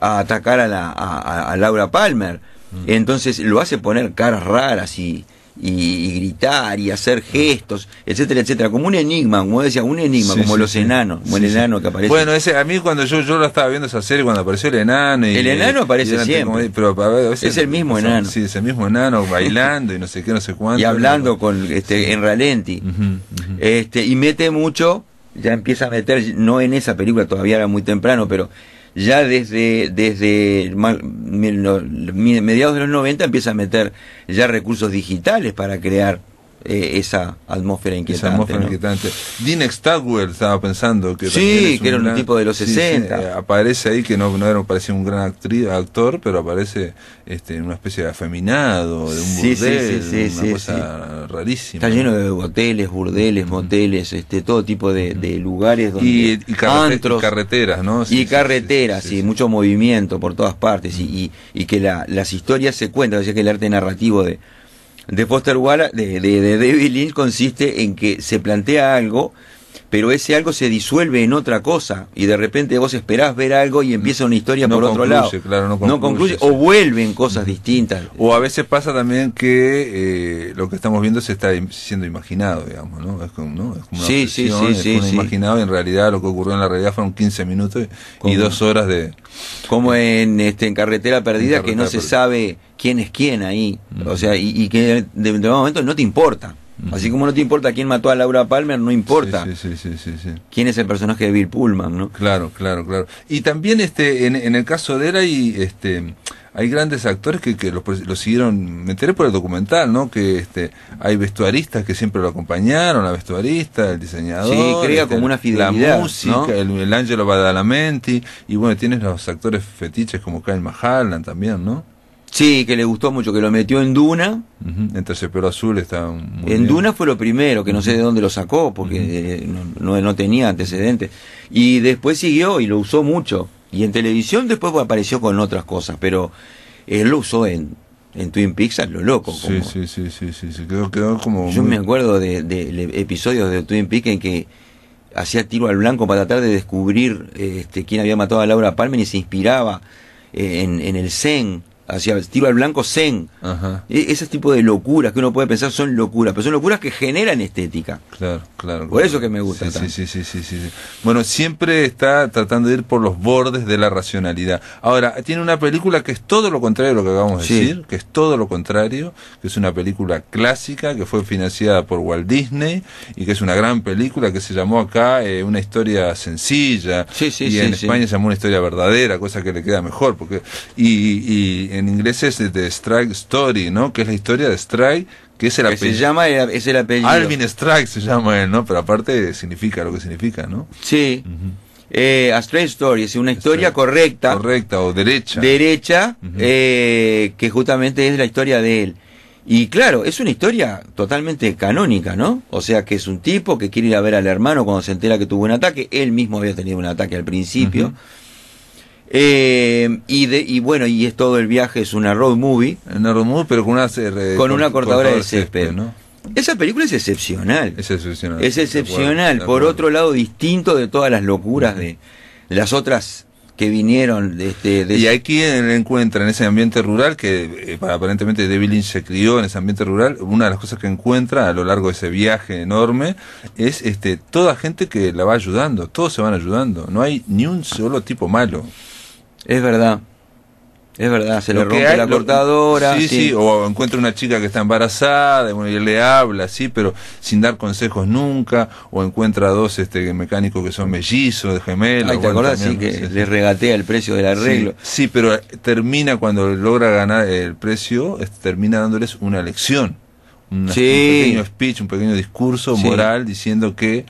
Speaker 1: a atacar a, la, a Laura Palmer. Entonces lo hace poner caras raras y, y, gritar y hacer gestos, etcétera, etcétera, como un enigma, como decía, un enigma, como los enanos, como el enano que aparece. Bueno,
Speaker 2: a mí cuando yo, yo lo estaba viendo esa serie, cuando apareció el enano. el enano aparece siempre. es el mismo enano. Sí, es el mismo enano bailando y no sé qué, no sé cuánto. Y hablando con este, en Ralenti. este,
Speaker 1: y mete mucho ya empieza a meter, no en esa película, todavía era muy temprano, pero ya desde, desde mediados de los 90 empieza a meter ya recursos digitales para crear eh, esa atmósfera inquietante.
Speaker 2: Esa Dean Stadwell estaba pensando que. Sí, que era un tipo de los 60. Eh, aparece ahí que no, no era, parecía un gran actor, pero aparece este, una especie de afeminado, de un sí, burdel, rarísima. Está lleno
Speaker 1: de hoteles, burdeles,
Speaker 2: moteles,
Speaker 1: este todo tipo de, lugares donde. Y, carreteras, ¿no? y carreteras, sí, mucho movimiento por todas partes y, y, y que la, las historias se cuentan, o que el arte narrativo de de Foster Wallace, de, de, de David Lynch, consiste en que se plantea algo pero ese algo se disuelve en otra cosa y de repente vos esperás ver algo y empieza una historia por otro lado. Claro, no concluye, no concluye o vuelven cosas distintas.
Speaker 2: O a veces pasa también que eh, lo que estamos viendo se está siendo imaginado, digamos, ¿no? Es como, ¿no? Es como una sí, imaginado y en realidad lo que ocurrió en la realidad fueron 15 minutos y, dos horas de... Como en, este, en Carretera Perdida que no se sabe quién es quién ahí,
Speaker 1: o sea, y, que de, de momento no te importa. Así como no te importa quién mató a Laura Palmer, no
Speaker 2: importa sí, sí, sí, quién es el personaje de Bill Pullman, ¿no? Claro, claro, claro. Y también este, en, el caso de él hay, este, hay grandes actores que, que los, los, siguieron, me enteré por el documental, ¿no? Que este, hay vestuaristas que siempre lo acompañaron, la vestuarista, el diseñador. Sí, crea este, como una fidelidad. La música, el, el Angelo Badalamenti, y bueno, tienes los actores fetiches como Kyle Mahalan también, ¿no? Sí, que le gustó mucho, que lo metió en
Speaker 1: Duna. Entonces, pero Azul está En Duna fue lo primero, que no sé de dónde lo sacó, porque eh, no, no, tenía antecedentes. Y después siguió y lo usó mucho. Y en televisión después apareció con otras cosas, pero él lo usó en, en Twin Peaks a lo loco. Sí, sí,
Speaker 2: sí, sí, sí, Quedó, como... Yo me
Speaker 1: acuerdo de, episodios de Twin Peaks en que hacía tiro al blanco para tratar de descubrir este, quién había matado a Laura Palmer y se inspiraba eh, en, en el Zen hacia el tiro al blanco zen. Ajá. E, ese tipo de locuras que uno puede pensar son locuras, pero son locuras que generan estética. Claro, claro.
Speaker 2: Por eso que me gusta. Sí, Sí, sí, Bueno, siempre está tratando de ir por los bordes de la racionalidad. Ahora, tiene una película que es todo lo contrario de lo que acabamos de decir, que es todo lo contrario, que es una película clásica que fue financiada por Walt Disney y que es una gran película que se llamó acá eh, Una historia sencilla. y en España se llamó Una historia verdadera, cosa que le queda mejor. porque y en inglés es de Strike Story, ¿no? Que es la historia de Strike, que es el que Se llama, es el apellido. Alvin Strike se llama él, ¿no? Pero aparte significa lo que significa, ¿no?
Speaker 1: Sí. Eh, a Story, es una historia correcta. Correcta o derecha. Derecha, eh, que justamente es la historia de él. Y claro, es una historia totalmente canónica, ¿no? O sea, que es un tipo que quiere ir a ver al hermano cuando se entera que tuvo un ataque. Él mismo había tenido un ataque al principio. Eh, y, de, y bueno, y es todo el viaje, es una road movie. Una road movie, pero con una, con una cortadora de césped. Esa película es excepcional. Es excepcional. Es excepcional. por otro lado, distinto de todas las locuras de las otras que vinieron
Speaker 2: de este... De y aquí encuentra en ese ambiente rural, que eh, aparentemente David Lynch se crió en ese ambiente rural, una de las cosas que encuentra a lo largo de ese viaje enorme es este toda gente que la va ayudando, todos se van ayudando, no hay ni un solo tipo malo. Es verdad. Es verdad, se lo le rompe la cortadora. Sí, sí, o encuentra una chica que está embarazada y le habla, sí, pero sin dar consejos nunca, o encuentra dos este mecánicos que son mellizos, de gemelos. ¿te acordás? sí, que le regatea el precio del arreglo. Sí, pero eh, termina cuando logra ganar el precio, termina dándoles una lección, un pequeño speech, un pequeño discurso moral diciendo que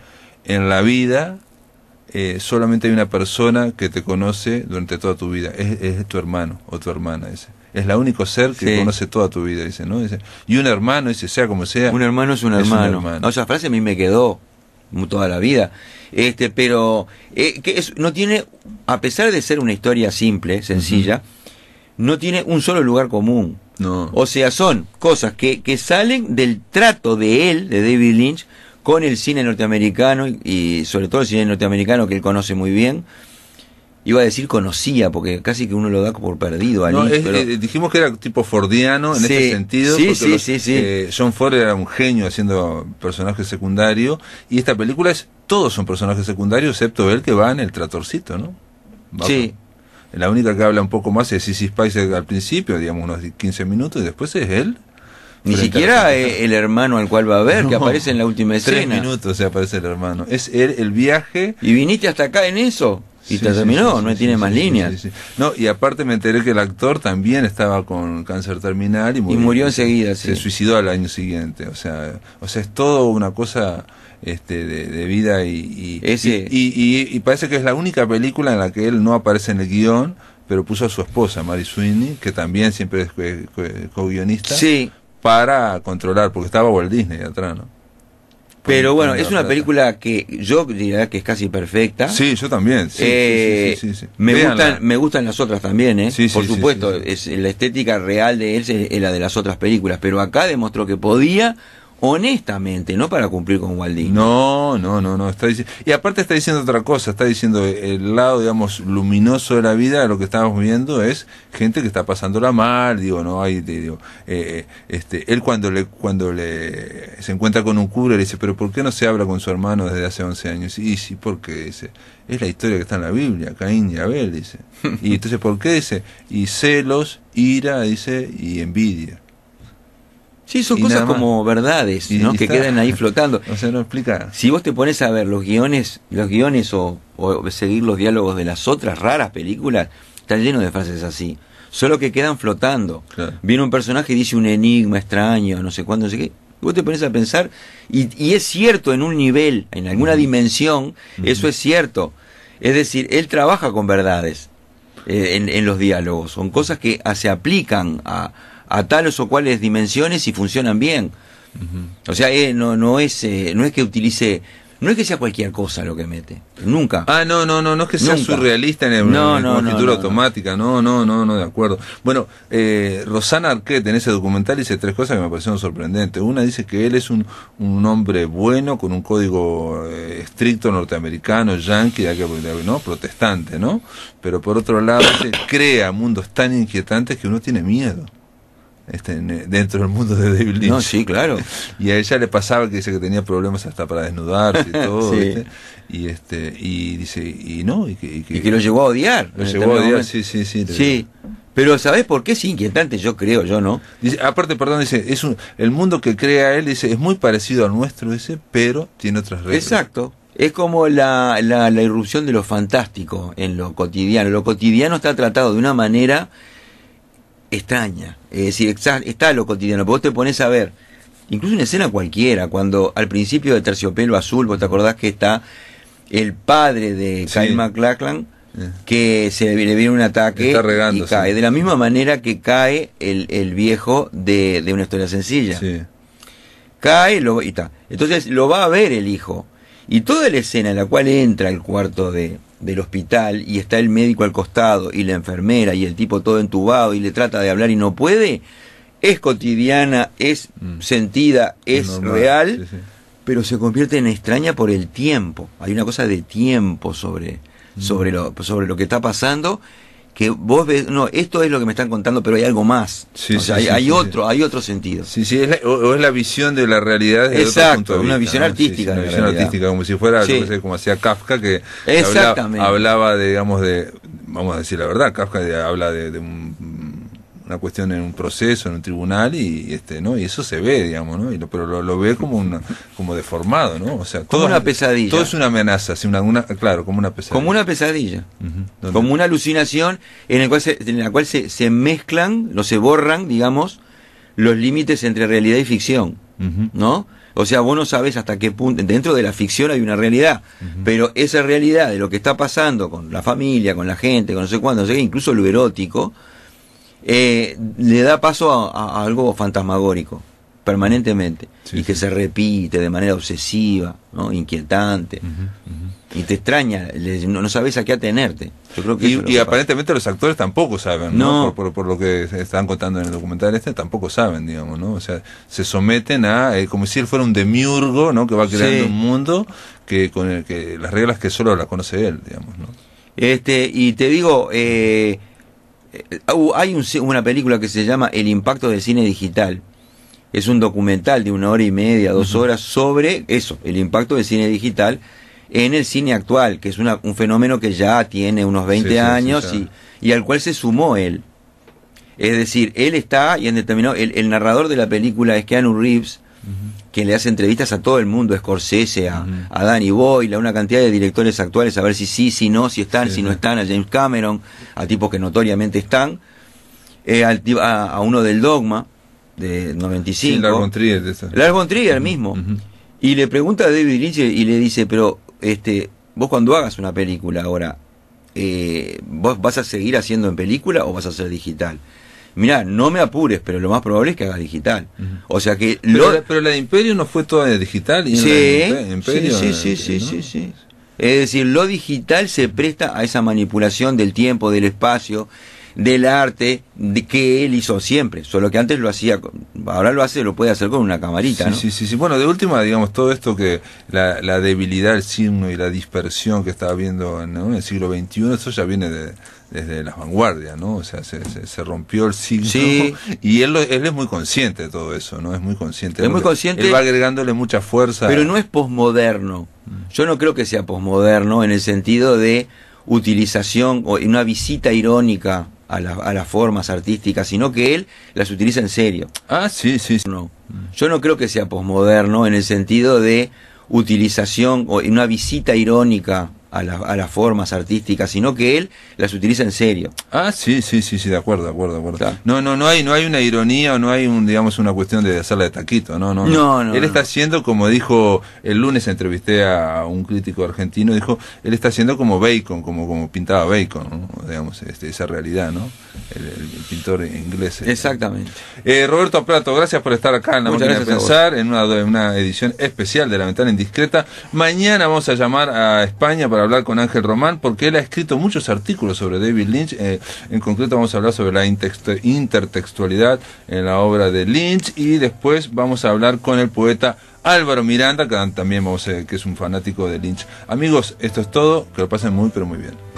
Speaker 2: en la vida eh, solamente hay una persona que te conoce durante toda tu vida, es, tu hermano o tu hermana, dice. Es la único ser que conoce toda tu vida, dice, ¿no? Dice, y un hermano, dice, sea como sea. Un hermano es un hermano. esa frase a mí me quedó
Speaker 1: toda la vida. Este, pero eh, que no tiene, a pesar de ser una historia simple, sencilla, no tiene un solo lugar común. No. O sea, son cosas que, que salen del trato de él, de David Lynch, con el cine norteamericano y sobre todo el cine norteamericano que él conoce muy bien. Iba a decir conocía,
Speaker 2: porque casi que uno lo da por perdido a eh, dijimos que era tipo fordiano en ese sentido. Sí, sí, eh, John Ford era un genio haciendo personajes secundarios. Y esta película es. Todos son personajes secundarios, excepto él que va en el tratorcito, ¿no? sí. la única que habla un poco más es Sissy Spice al principio, digamos unos 15 minutos, y después es él ni siquiera eh, el hermano al cual va a ver, que aparece en la última escena. Tres minutos se aparece el hermano. Es el viaje. ¿Y viniste hasta acá en eso? Y terminó, no tiene más líneas. No, y aparte me enteré que el actor también estaba con cáncer terminal y murió, y murió enseguida. Se suicidó al año siguiente. O sea, o sea, es todo una cosa este, de, vida y y, y, y, parece que es la única película en la que él no aparece en el guión, pero puso a su esposa, Mary Sweeney, que también siempre es co-guionista. Sí para controlar, porque estaba Walt Disney atrás, ¿no? Pero bueno, es una película que yo diría que es casi perfecta. Sí, yo también. Sí, eh, me, gustan,
Speaker 1: me gustan las otras también, ¿eh? Por supuesto, Es, la estética real de él es la de las otras películas,
Speaker 2: pero acá demostró que podía honestamente, no para cumplir con Waldín. No, no, no, no. Está diciendo, y aparte está diciendo otra cosa, está diciendo eh, el lado, digamos, luminoso de la vida, lo que estamos viendo es gente que está pasándola mal, digo, no hay, digo, eh, eh, este, él cuando le, cuando le se encuentra con un cura le dice, pero ¿por qué no se habla con su hermano desde hace 11 años? Y sí, porque dice, es la historia que está en la Biblia, Caín y Abel, dice. Y entonces, ¿por qué dice? Y celos, ira, dice, y envidia.
Speaker 1: Sí, son cosas como
Speaker 2: verdades, ¿no? que quedan ahí
Speaker 1: flotando. o sea, no explica. Si vos te pones a ver los guiones, los guiones o, seguir los diálogos de las otras raras películas, están llenos de frases así. Solo que quedan flotando. Viene un personaje y dice un enigma extraño, no sé cuándo, no sé qué. Vos te pones a pensar, y, es cierto en un nivel, en alguna dimensión, eso es cierto. Es decir, él trabaja con verdades eh, en los diálogos. Son cosas que se aplican a, a tales o cuales dimensiones y funcionan bien. O sea, eh, no, no, es, eh, no es que utilice no es que sea cualquier cosa lo que mete, nunca.
Speaker 2: Ah, no, no, no, no es que sea surrealista en el no, automática, no, no, no, no, de acuerdo. Bueno, eh, Rosana Arquette en ese documental dice tres cosas que me parecieron sorprendentes. Una dice que él es un, un hombre bueno con un código estricto norteamericano, yankee, ¿no? protestante, ¿no? Pero por otro lado, crea mundos tan inquietantes que uno tiene miedo este, eh, dentro del mundo de David Lynch. No, sí, claro. y a ella le pasaba que dice que tenía problemas hasta para desnudarse y todo. Y este y dice, y no, y que, lo llevó a odiar. Lo llevó a odiar, sí, sí, sí. Sí. Pero ¿sabés por qué es inquietante? Yo creo, yo no. Dice, aparte, perdón, dice, es el mundo que crea él dice, es muy parecido al nuestro, ese pero tiene otras reglas.
Speaker 1: Exacto. Es como la, la, la irrupción de lo fantástico en lo cotidiano. Lo cotidiano está tratado de una manera extraña es decir, está, lo cotidiano, vos te pones a ver, incluso una escena cualquiera, cuando al principio de Terciopelo Azul, vos te acordás que está el padre de Kyle MacLachlan, eh. que se le viene un ataque y cae. De la misma manera que cae el, viejo de, una historia sencilla. Cae lo, y está. Entonces lo va a ver el hijo. Y toda la escena en la cual entra el cuarto de, del hospital y está el médico al costado y la enfermera y el tipo todo entubado y le trata de hablar y no puede, es cotidiana, es mm. sentida, es real, pero se convierte en extraña por el tiempo. Hay una cosa de tiempo sobre, mm. sobre, lo, sobre lo que está pasando que vos ves, no, esto es lo que me están contando, pero hay algo más. Sí,
Speaker 2: hay, otro, hay otro sentido. Sí, sí, es la, o, es la visión de la realidad. Desde Exacto, punto una visión artística. una visión artística, como si fuera, como hacía Kafka, que Hablaba, de, digamos, de, vamos a decir la verdad, Kafka habla de, de un una cuestión en un proceso, en un tribunal, y, este, ¿no? Y eso se ve, digamos, ¿no? pero lo, ve como una, como deformado, ¿no? O sea, como una pesadilla. Todo es una amenaza, claro, como una pesadilla. Como una pesadilla. Como una alucinación
Speaker 1: en, cual en la cual se, mezclan, no se borran, digamos, los límites entre realidad y ficción, ¿no? O sea, vos no sabes hasta qué punto, dentro de la ficción hay una realidad, pero esa realidad de lo que está pasando con la familia, con la gente, con no sé cuándo, no sé incluso lo erótico, eh, le da paso a, algo fantasmagórico permanentemente y que se repite de manera obsesiva, ¿no? inquietante. Y te extraña, no, sabes a qué atenerte.
Speaker 2: Yo creo que y, aparentemente los actores tampoco saben, ¿no? Por, lo que están contando en el documental este, tampoco saben, digamos, ¿no? O sea, se someten a, eh, como si él fuera un demiurgo, ¿no? Que va creando un mundo que con el que las reglas que solo las conoce él, digamos, ¿no? Este, y te digo,
Speaker 1: eh, eh, uh, hay una película que se llama El impacto del cine digital. Es un documental de una hora y media, dos horas, sobre eso, el impacto del cine digital en el cine actual, que es un fenómeno que ya tiene unos 20 años y, al cual se sumó él. Es decir, él está, y en determinado, el, narrador de la película es Keanu Reeves, quien le hace entrevistas a todo el mundo, a, Scorsese, a Danny Boyle, a una cantidad de directores actuales, a ver si sí, si no, si están, si no están, a James Cameron, a tipos que notoriamente están, eh, a, uno del Dogma, de 95. Sí, Largo Trier, de Largo Trier mismo. Y le pregunta a David Lynch y le dice, pero este, vos cuando hagas una película ahora, eh, ¿vos vas a seguir haciendo en película o vas a hacer digital? mira, no me apures, pero lo más probable es que haga digital. O sea que... Pero,
Speaker 2: la, de Imperio no fue toda digital. sí, de Imperio, sí, sí, sí, sí, sí.
Speaker 1: Es decir, lo digital se presta a esa manipulación del tiempo, del espacio, del arte de que él hizo siempre, solo que antes lo hacía, ahora
Speaker 2: lo hace, lo puede hacer con una camarita. Sí, sí, sí, Bueno, de última, digamos, todo esto que la, debilidad, el signo y la dispersión que está habiendo en el siglo XXI, eso ya viene desde las vanguardias, ¿no? O sea, se, rompió el signo sí. y él, es muy consciente de todo eso, ¿no? Es muy consciente. Es muy consciente. Él va agregándole mucha fuerza. Pero no es posmoderno.
Speaker 1: Mm. Yo no creo que sea posmoderno en el sentido de utilización o una visita irónica a, las formas artísticas, sino que él las utiliza en serio. Ah, sí, sí. No. Yo no creo que sea posmoderno en el sentido de utilización o una visita irónica a, a, las formas artísticas, sino que él las utiliza en serio.
Speaker 2: Ah, sí, sí, sí, sí, de acuerdo, de acuerdo, de acuerdo. No, no, no hay, no hay una ironía o no hay un, digamos, una cuestión de hacerla de taquito, no, no. él está haciendo, como dijo, el lunes entrevisté a un crítico argentino, dijo, él está haciendo como Bacon, como, como pintaba Bacon, digamos, este, esa realidad, ¿no? El, pintor inglés. Este. Exactamente. Eh, Roberto Plato, gracias por estar acá en la Muchas de Pensar, en una, en una edición especial de La Ventana Indiscreta. Mañana vamos a llamar a España para hablar con Ángel Román, porque él ha escrito muchos artículos sobre David Lynch. Eh, en concreto vamos a hablar sobre la intertextualidad en la obra de Lynch y después vamos a hablar con el poeta Álvaro Miranda, que también vamos a, que es un fanático de Lynch. Amigos, esto es todo. Que lo pasen muy, pero muy bien.